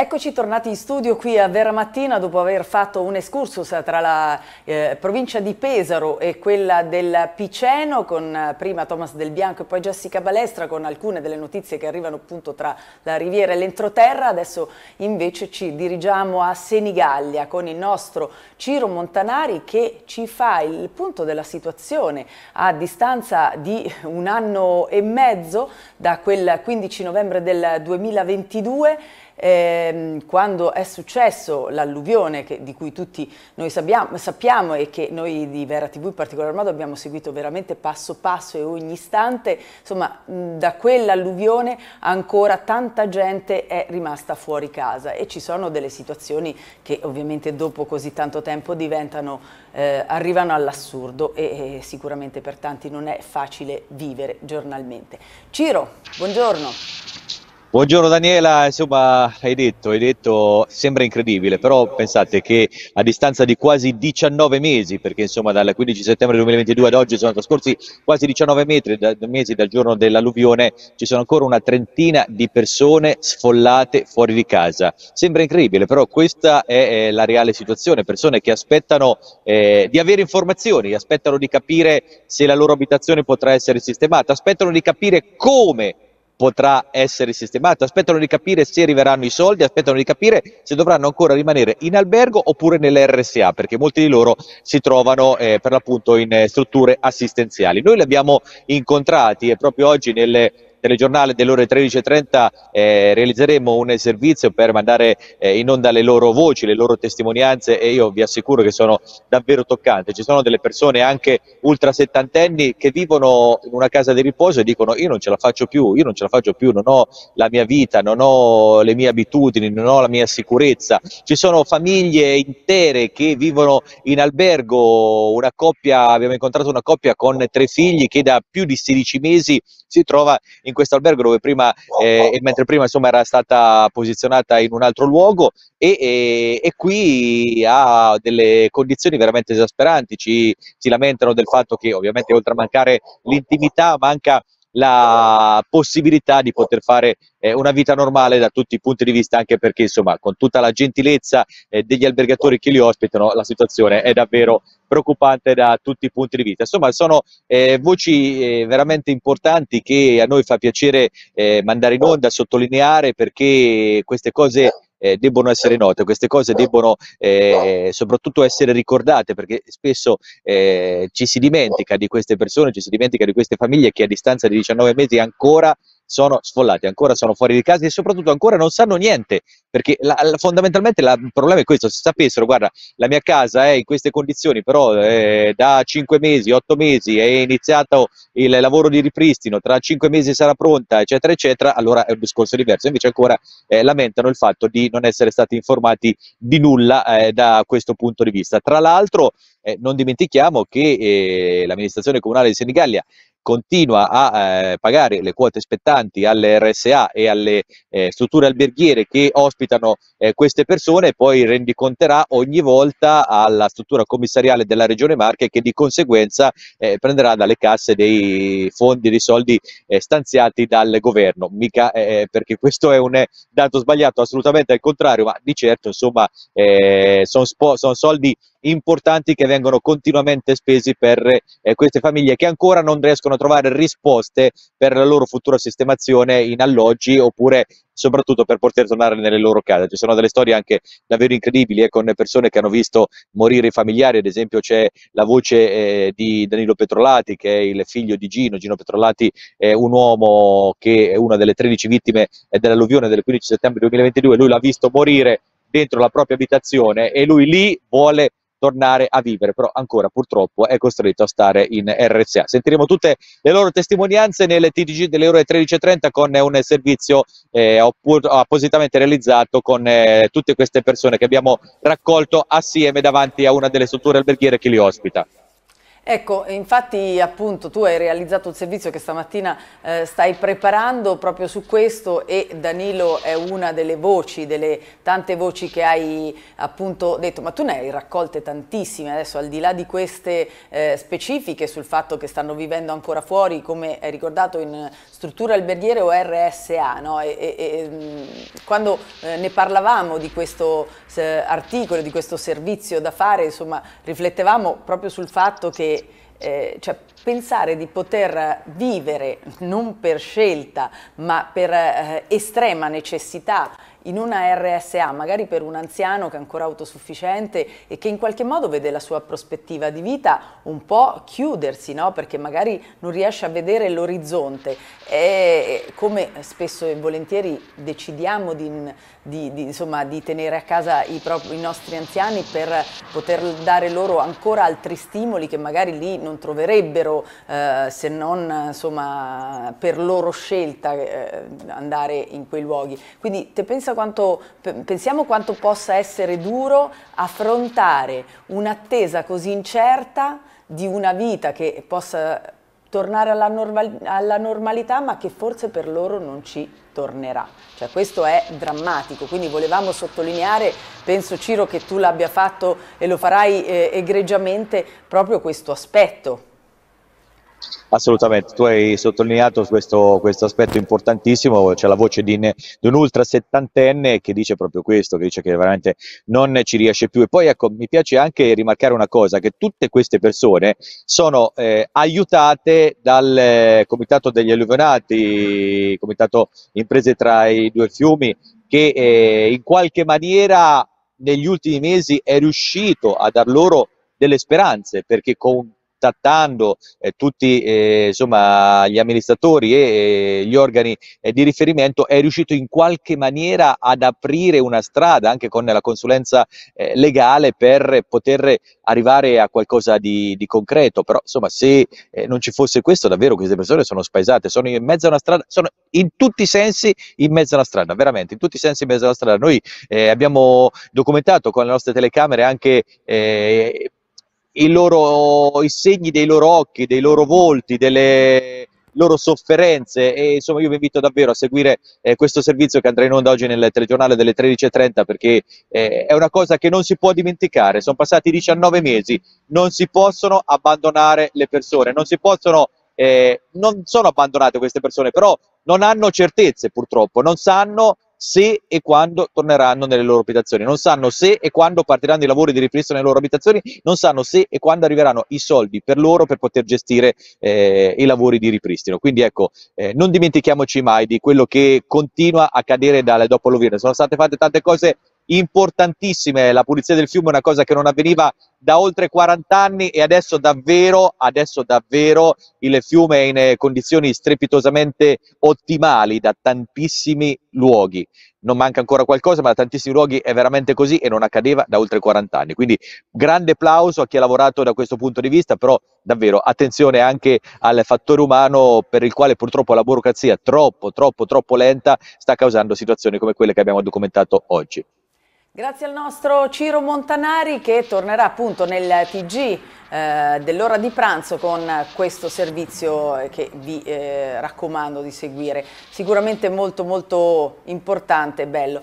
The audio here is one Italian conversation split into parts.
Eccoci tornati in studio qui a Vera Mattina dopo aver fatto un excursus tra la eh, provincia di Pesaro e quella del Piceno con eh, prima Thomas Del Bianco e poi Jessica Balestra con alcune delle notizie che arrivano appunto tra la riviera e l'entroterra. Adesso invece ci dirigiamo a Senigallia con il nostro Ciro Montanari che ci fa il punto della situazione a distanza di un anno e mezzo da quel 15 novembre del 2022 ehm, quando è successo l'alluvione di cui tutti noi sappiamo, sappiamo, e che noi di Vera TV in particolar modo abbiamo seguito veramente passo passo e ogni istante, insomma da quell'alluvione ancora tanta gente è rimasta fuori casa e ci sono delle situazioni che ovviamente dopo così tanto tempo diventano, eh, arrivano all'assurdo e, e sicuramente per tanti non è facile vivere giornalmente. Ciro, buongiorno. Buongiorno Daniela, insomma hai detto, hai detto, sembra incredibile, però pensate che a distanza di quasi 19 mesi, perché insomma dal 15 settembre 2022 ad oggi sono trascorsi quasi 19 metri, da, mesi dal giorno dell'alluvione, ci sono ancora una trentina di persone sfollate fuori di casa. Sembra incredibile, però questa è, è la reale situazione, persone che aspettano eh, di avere informazioni, aspettano di capire se la loro abitazione potrà essere sistemata, aspettano di capire come potrà essere sistemato. Aspettano di capire se arriveranno i soldi, aspettano di capire se dovranno ancora rimanere in albergo oppure nell'RSA, perché molti di loro si trovano eh, per l'appunto in eh, strutture assistenziali. Noi li abbiamo incontrati e eh, proprio oggi nelle telegiornale delle ore 13.30 eh, realizzeremo un servizio per mandare eh, in onda le loro voci, le loro testimonianze e io vi assicuro che sono davvero toccanti. Ci sono delle persone anche ultra settantenni che vivono in una casa di riposo e dicono io non ce la faccio più, io non ce la faccio più, non ho la mia vita, non ho le mie abitudini, non ho la mia sicurezza. Ci sono famiglie intere che vivono in albergo, una coppia, abbiamo incontrato una coppia con tre figli che da più di 16 mesi si trova in in questo albergo dove prima, eh, mentre prima insomma, era stata posizionata in un altro luogo e, e, e qui ha delle condizioni veramente esasperanti, ci, si lamentano del fatto che ovviamente oltre a mancare l'intimità manca la possibilità di poter fare eh, una vita normale da tutti i punti di vista, anche perché insomma con tutta la gentilezza eh, degli albergatori che li ospitano la situazione è davvero preoccupante da tutti i punti di vista. Insomma sono eh, voci eh, veramente importanti che a noi fa piacere eh, mandare in onda, sottolineare perché queste cose eh, debbono essere note, queste cose debbono eh, soprattutto essere ricordate perché spesso eh, ci si dimentica di queste persone, ci si dimentica di queste famiglie che a distanza di 19 mesi ancora sono sfollati, ancora sono fuori di casa e soprattutto ancora non sanno niente, perché la, la, fondamentalmente la, il problema è questo, se sapessero, guarda, la mia casa è in queste condizioni, però eh, da 5 mesi, 8 mesi è iniziato il lavoro di ripristino, tra 5 mesi sarà pronta, eccetera, eccetera, allora è un discorso diverso, invece ancora eh, lamentano il fatto di non essere stati informati di nulla eh, da questo punto di vista. Tra l'altro, eh, non dimentichiamo che eh, l'amministrazione comunale di Senigallia continua a eh, pagare le quote spettanti alle RSA e alle eh, strutture alberghiere che ospitano eh, queste persone e poi rendiconterà ogni volta alla struttura commissariale della Regione Marche che di conseguenza eh, prenderà dalle casse dei fondi, dei soldi eh, stanziati dal governo, mica eh, perché questo è un dato sbagliato, assolutamente al contrario, ma di certo insomma sono son soldi importanti che vengono continuamente spesi per eh, queste famiglie che ancora non riescono a trovare risposte per la loro futura sistemazione in alloggi oppure soprattutto per poter tornare nelle loro case. Ci sono delle storie anche davvero incredibili eh, con persone che hanno visto morire i familiari, ad esempio c'è la voce eh, di Danilo Petrolati che è il figlio di Gino, Gino Petrolati è un uomo che è una delle 13 vittime eh, dell'alluvione del 15 settembre 2022, lui l'ha visto morire dentro la propria abitazione e lui lì vuole tornare a vivere, però ancora purtroppo è costretto a stare in RSA. Sentiremo tutte le loro testimonianze nelle TDG delle ore 13.30 con un servizio eh, appositamente realizzato con eh, tutte queste persone che abbiamo raccolto assieme davanti a una delle strutture alberghiere che li ospita. Ecco, infatti appunto tu hai realizzato un servizio che stamattina eh, stai preparando proprio su questo e Danilo è una delle voci, delle tante voci che hai appunto detto, ma tu ne hai raccolte tantissime adesso al di là di queste eh, specifiche sul fatto che stanno vivendo ancora fuori, come hai ricordato in struttura alberghiere o RSA, no? e, e, e, mm, quando eh, ne parlavamo di questo eh, articolo, di questo servizio da fare, insomma riflettevamo proprio sul fatto che eh, cioè, pensare di poter vivere non per scelta ma per eh, estrema necessità in una RSA, magari per un anziano che è ancora autosufficiente e che in qualche modo vede la sua prospettiva di vita un po' chiudersi, no? perché magari non riesce a vedere l'orizzonte. come spesso e volentieri decidiamo di, di, di, insomma, di tenere a casa i, propri, i nostri anziani per poter dare loro ancora altri stimoli che magari lì non troverebbero eh, se non insomma, per loro scelta eh, andare in quei luoghi. Quindi te pensa quanto, pensiamo quanto possa essere duro affrontare un'attesa così incerta di una vita che possa tornare alla, normal alla, normalità ma che forse per loro non ci tornerà. Cioè, questo è drammatico, quindi volevamo sottolineare, penso Ciro che tu l'abbia fatto e lo farai eh, egregiamente, proprio questo aspetto. Assolutamente, tu hai sottolineato questo, questo aspetto importantissimo, c'è la voce di, di, un ultra settantenne che dice proprio questo, che dice che veramente non ci riesce più. E poi ecco, mi piace anche rimarcare una cosa, che tutte queste persone sono eh, aiutate dal eh, Comitato degli Alluvionati, Comitato Imprese tra i due fiumi, che eh, in qualche maniera negli ultimi mesi è riuscito a dar loro delle speranze, perché con contattando eh, tutti eh, insomma, gli amministratori e, e gli organi eh, di riferimento, è riuscito in qualche maniera ad aprire una strada anche con la consulenza eh, legale per poter arrivare a qualcosa di, di concreto. Però insomma, se eh, non ci fosse questo, davvero queste persone sono spaesate, sono in mezzo a una strada, sono in tutti i sensi in mezzo alla strada, veramente, in tutti i sensi in mezzo alla strada. Noi eh, abbiamo documentato con le nostre telecamere anche i, loro, i segni dei loro occhi, dei loro volti, delle loro sofferenze e insomma io vi invito davvero a seguire eh, questo servizio che andrà in onda oggi nel telegiornale delle 13.30 perché eh, è una cosa che non si può dimenticare, sono passati 19 mesi, non si possono abbandonare le persone, non si possono, eh, non sono abbandonate queste persone, però non hanno certezze purtroppo, non sanno se e quando torneranno nelle loro abitazioni, non sanno se e quando partiranno i lavori di ripristino nelle loro abitazioni, non sanno se e quando arriveranno i soldi per loro per poter gestire eh, i lavori di ripristino. Quindi ecco, eh, non dimentichiamoci mai di quello che continua a cadere dal, dopo l'Ovira. Sono state fatte tante cose importantissime. La pulizia del fiume è una cosa che non avveniva da oltre 40 anni e adesso davvero, adesso davvero il fiume è in eh, condizioni strepitosamente ottimali da tantissimi luoghi. Non manca ancora qualcosa, ma da tantissimi luoghi è veramente così e non accadeva da oltre 40 anni. Quindi grande applauso a chi ha lavorato da questo punto di vista, però davvero attenzione anche al fattore umano per il quale purtroppo la burocrazia troppo, troppo, troppo lenta sta causando situazioni come quelle che abbiamo documentato oggi. Grazie al nostro Ciro Montanari che tornerà appunto nel TG eh, dell'ora di pranzo con questo servizio che vi eh, raccomando di seguire. Sicuramente molto molto importante e bello.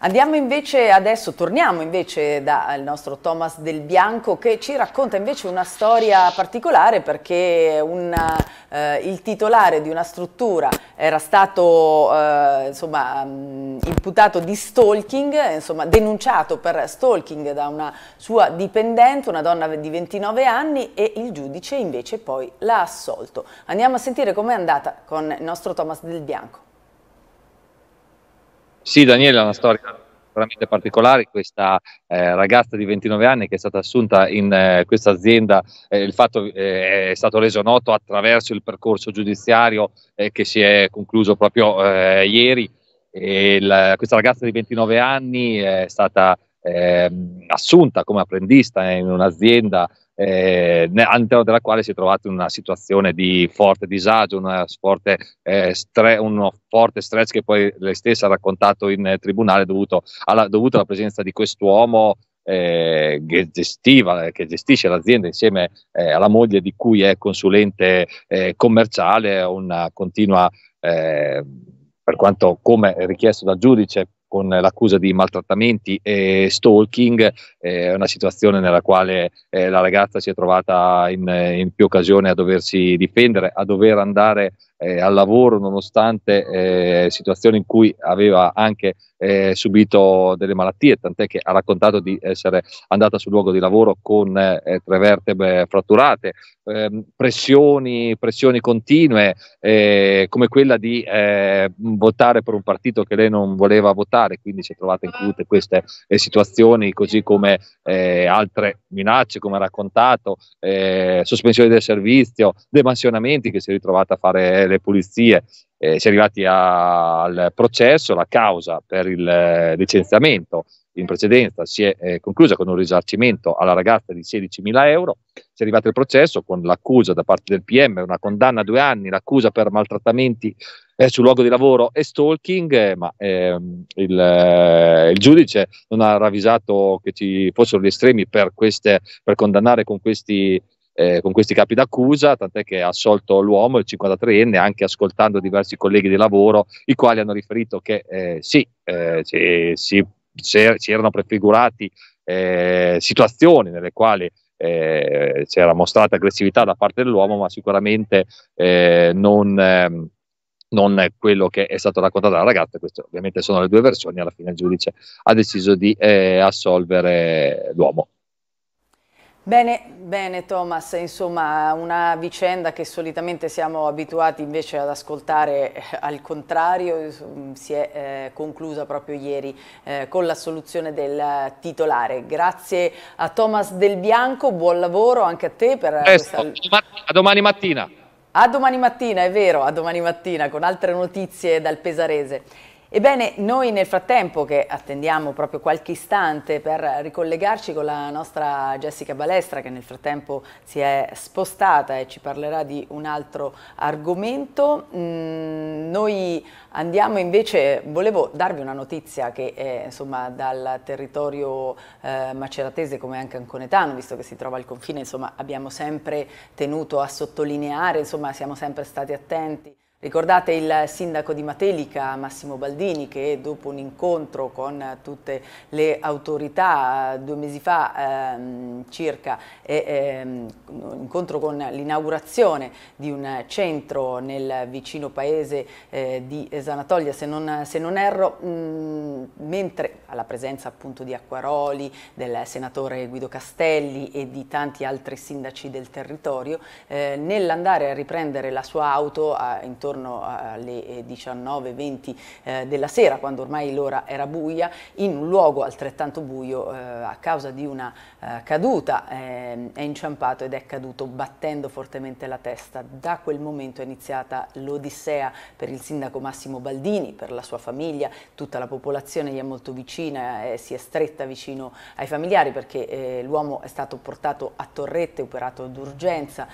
Andiamo invece adesso, torniamo invece dal nostro Thomas Del Bianco che ci racconta invece una storia particolare perché una, eh, il titolare di una struttura era stato eh, insomma, mm, imputato di stalking, insomma, denunciato per stalking da una sua dipendente, una donna di 29 anni e il giudice invece poi l'ha assolto. Andiamo a sentire com'è andata con il nostro Thomas Del Bianco. Sì, Daniele, è una storia veramente particolare questa eh, ragazza di 29 anni che è stata assunta in eh, questa azienda, eh, il fatto eh, è stato reso noto attraverso il percorso giudiziario eh, che si è concluso proprio eh, ieri. Il, questa ragazza di 29 anni è stata ehm, assunta come apprendista in un'azienda eh, all'interno della quale si è trovato in una situazione di forte disagio, forte, eh, stre- uno forte stress che poi lei stessa ha raccontato in eh, tribunale dovuto alla, dovuto alla presenza di quest'uomo eh, che, gestiva, eh, che gestisce l'azienda insieme eh, alla moglie di cui è consulente eh, commerciale, una continua, eh, per quanto come richiesto dal giudice, con l'accusa di maltrattamenti e stalking, eh, una situazione nella quale eh, la ragazza si è trovata in, in più occasioni a doversi difendere, a dover andare eh, al lavoro nonostante eh, situazioni in cui aveva anche eh, subito delle malattie, tant'è che ha raccontato di essere andata sul luogo di lavoro con eh, tre vertebre fratturate, ehm, pressioni, pressioni, continue eh, come quella di eh, votare per un partito che lei non voleva votare, quindi si è trovata in tutte queste situazioni, così come altre minacce, come ha raccontato, sospensioni del servizio, demansionamenti che si è ritrovata a fare le pulizie, eh, si è arrivati a, al processo, la causa per il eh, licenziamento in precedenza si è eh, conclusa con un risarcimento alla ragazza di 16.000 euro, si è arrivato al processo con l'accusa da parte del PM, una condanna a due anni, l'accusa per maltrattamenti eh, sul luogo di lavoro e stalking, eh, ma ehm, il, eh, il, giudice non ha ravvisato che ci fossero gli estremi per, queste, per condannare con questi eh, con questi capi d'accusa, tant'è che ha assolto l'uomo, il 53enne, anche ascoltando diversi colleghi di lavoro, i quali hanno riferito che eh, sì, eh, si, si, si, erano prefigurati eh, situazioni nelle quali eh, c'era mostrata aggressività da parte dell'uomo, ma sicuramente eh, non ehm, non quello che è stato raccontato dalla ragazza, queste ovviamente sono le due versioni, alla fine il giudice ha deciso di eh, assolvere l'uomo. Bene, bene Thomas, insomma una vicenda che solitamente siamo abituati invece ad ascoltare eh, al contrario, si è eh, conclusa proprio ieri eh, con l'assoluzione del titolare. Grazie a Thomas Del Bianco, buon lavoro anche a te. Per Presto, questa... A domani mattina. A domani mattina, è vero, a domani mattina con altre notizie dal Pesarese. Ebbene, noi nel frattempo che attendiamo proprio qualche istante per ricollegarci con la nostra Jessica Balestra che nel frattempo si è spostata e ci parlerà di un altro argomento, mm, noi andiamo invece, volevo darvi una notizia che è, eh, insomma dal territorio eh, maceratese come anche anconetano, visto che si trova al confine, insomma abbiamo sempre tenuto a sottolineare, insomma siamo sempre stati attenti. Ricordate il sindaco di Matelica, Massimo Baldini, che dopo un incontro con tutte le autorità eh, due mesi fa ehm, circa, eh, ehm, un incontro con l'inaugurazione di un centro nel vicino paese eh, di Sanatoglia, se non, se non erro, mh, mm, mentre alla presenza appunto di Acquaroli, del senatore Guido Castelli e di tanti altri sindaci del territorio, eh, nell'andare a riprendere la sua auto intorno intorno eh, alle 19-20 eh, eh, della sera, quando ormai l'ora era buia, in un luogo altrettanto buio eh, a causa di una eh, caduta ehm, è inciampato ed è caduto battendo fortemente la testa. Da quel momento è iniziata l'odissea per il sindaco Massimo Baldini, per la sua famiglia, tutta la popolazione gli è molto vicina, e eh, si è stretta vicino ai familiari perché l'uomo è stato portato a Torrette, operato d'urgenza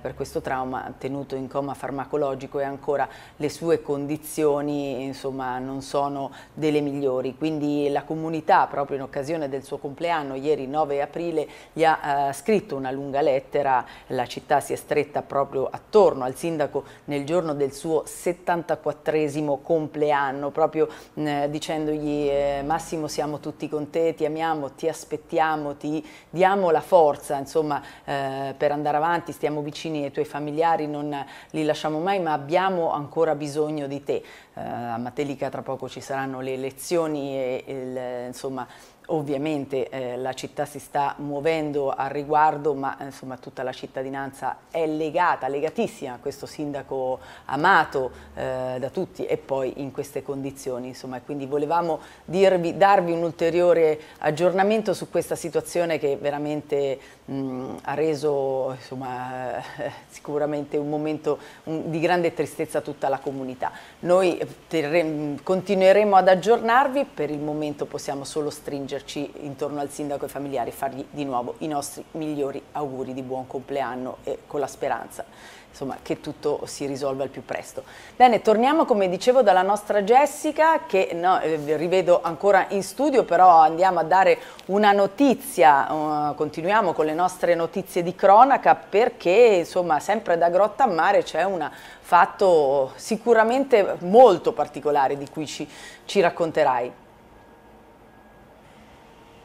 per questo trauma, tenuto in coma farmacologico e ancora ancora le sue condizioni insomma, non sono delle migliori. Quindi la comunità proprio in occasione del suo compleanno ieri 9 aprile gli ha eh, scritto una lunga lettera, la città si è stretta proprio attorno al sindaco nel giorno del suo 74esimo compleanno, proprio eh, dicendogli eh, Massimo siamo tutti con te, ti amiamo, ti aspettiamo, ti diamo la forza insomma, eh, per andare avanti, stiamo vicini ai tuoi familiari, non li lasciamo mai ma abbiamo abbiamo ancora bisogno di te. Eh, a Matelica tra poco ci saranno le elezioni e, il, insomma, Ovviamente eh, la città si sta muovendo al riguardo, ma insomma, tutta la cittadinanza è legata, legatissima a questo sindaco amato eh, da tutti e poi in queste condizioni. Insomma, quindi volevamo dirvi, darvi un ulteriore aggiornamento su questa situazione che veramente mh, mm, ha reso insomma, eh, sicuramente un momento un, di grande tristezza a tutta la comunità. Noi eh, terremo, mm, continueremo ad aggiornarvi, per il momento possiamo solo stringerci intorno al sindaco e ai familiari e fargli di nuovo i nostri migliori auguri di buon compleanno e con la speranza insomma, che tutto si risolva al più presto. Bene, torniamo come dicevo dalla nostra Jessica che no, eh, rivedo ancora in studio, però andiamo a dare una notizia, uh, continuiamo con le nostre notizie di cronaca perché insomma sempre da Grotta a Mare c'è un fatto sicuramente molto particolare di cui ci, ci racconterai.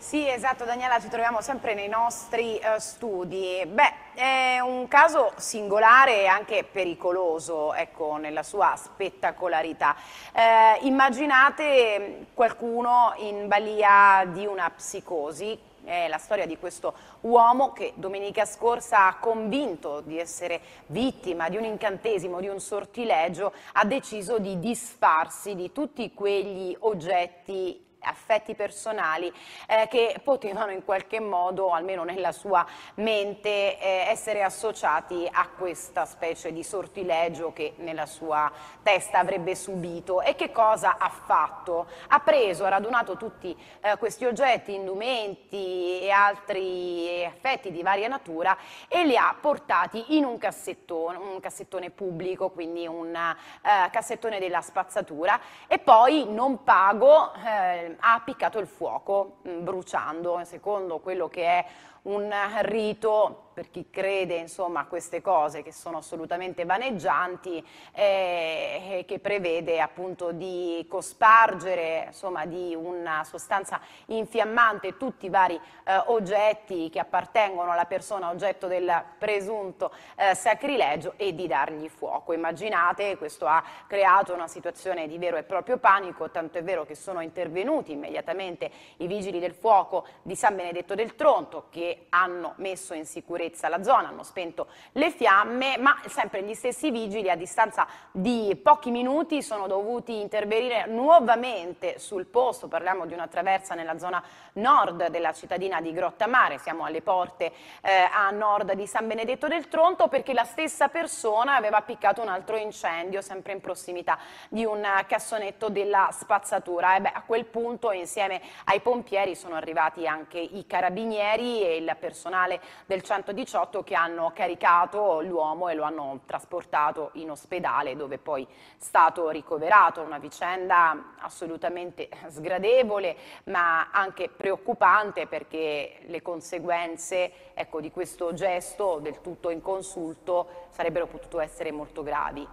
Sì, esatto Daniela, ci troviamo sempre nei nostri eh, studi. Beh, è un caso singolare e anche pericoloso, ecco, nella sua spettacolarità. Eh, immaginate qualcuno in balia di una psicosi, è la storia di questo uomo che domenica scorsa ha convinto di essere vittima di un incantesimo, di un sortilegio, ha deciso di disfarsi di tutti quegli oggetti affetti personali eh, che potevano in qualche modo, almeno nella sua mente, eh, essere associati a questa specie di sortilegio che nella sua testa avrebbe subito. E che cosa ha fatto? Ha preso, ha radunato tutti eh, questi oggetti, indumenti e altri affetti di varia natura e li ha portati in un cassettone, un cassettone pubblico, quindi un eh, cassettone della spazzatura e poi non pago eh, ha appiccato il fuoco, mm, bruciando, secondo quello che è un rito per chi crede insomma, a queste cose che sono assolutamente vaneggianti eh, che prevede appunto di cospargere insomma, di una sostanza infiammante tutti i vari eh, oggetti che appartengono alla persona oggetto del presunto eh, sacrilegio e di dargli fuoco. Immaginate questo ha creato una situazione di vero e proprio panico, tanto è vero che sono intervenuti immediatamente i vigili del fuoco di San Benedetto del Tronto che hanno messo in sicurezza la zona, hanno spento le fiamme, ma sempre gli stessi vigili a distanza di pochi minuti sono dovuti intervenire nuovamente sul posto, parliamo di una traversa nella zona nord della cittadina di Grottamare, siamo alle porte eh, a nord di San Benedetto del Tronto perché la stessa persona aveva appiccato un altro incendio sempre in prossimità di un cassonetto della spazzatura. E beh, a quel punto insieme ai pompieri sono arrivati anche i carabinieri e del personale del 118 che hanno caricato l'uomo e lo hanno trasportato in ospedale dove poi è stato ricoverato. Una vicenda assolutamente sgradevole ma anche preoccupante perché le conseguenze ecco, di questo gesto del tutto inconsulto sarebbero potute essere molto gravi.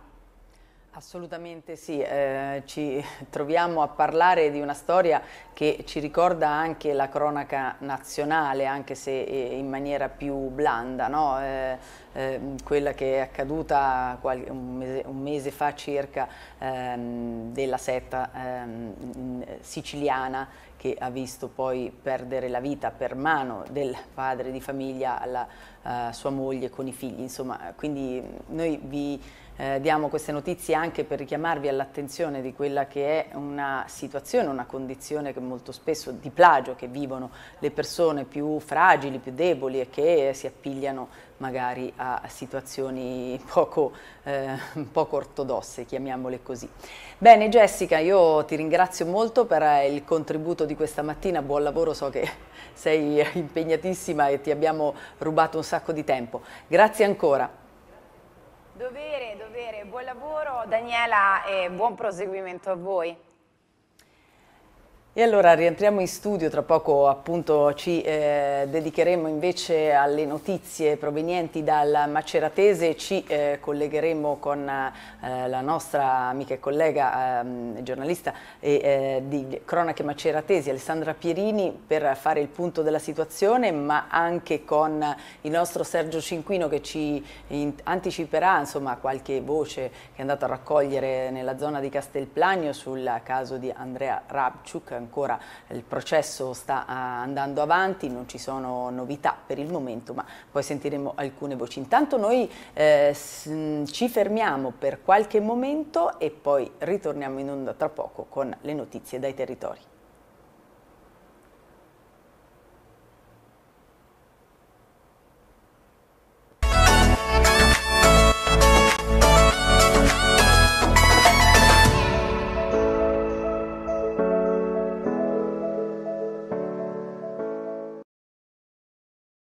Assolutamente sì, eh, ci troviamo a parlare di una storia che ci ricorda anche la cronaca nazionale, anche se eh, in maniera più blanda, no? eh, eh, quella che è accaduta un mese, un, mese, fa circa ehm, della setta ehm, siciliana che ha visto poi perdere la vita per mano del padre di famiglia la uh, eh, sua moglie con i figli. Insomma, quindi noi vi eh, diamo queste notizie anche per richiamarvi all'attenzione di quella che è una situazione, una condizione che molto spesso di plagio che vivono le persone più fragili, più deboli e che si appigliano magari a situazioni poco, eh, poco ortodosse, chiamiamole così. Bene Jessica, io ti ringrazio molto per eh, il contributo di questa mattina, buon lavoro, so che sei impegnatissima e ti abbiamo rubato un sacco di tempo. Grazie ancora. Dovere, dovere, buon lavoro Daniela e eh, buon proseguimento a voi. E allora rientriamo in studio, tra poco appunto ci eh, dedicheremo invece alle notizie provenienti dal Maceratese, ci eh, collegheremo con eh, la nostra amica e collega ehm, giornalista eh, di Cronache Maceratesi, Alessandra Pierini, per fare il punto della situazione, ma anche con il nostro Sergio Cinquino che ci anticiperà insomma, qualche voce che è andato a raccogliere nella zona di Castelplagno sul caso di Andrea Rabciuk ancora eh, il processo sta eh, andando avanti, non ci sono novità per il momento, ma poi sentiremo alcune voci. Intanto noi eh, mm, ci fermiamo per qualche momento e poi ritorniamo in onda tra poco con le notizie dai territori.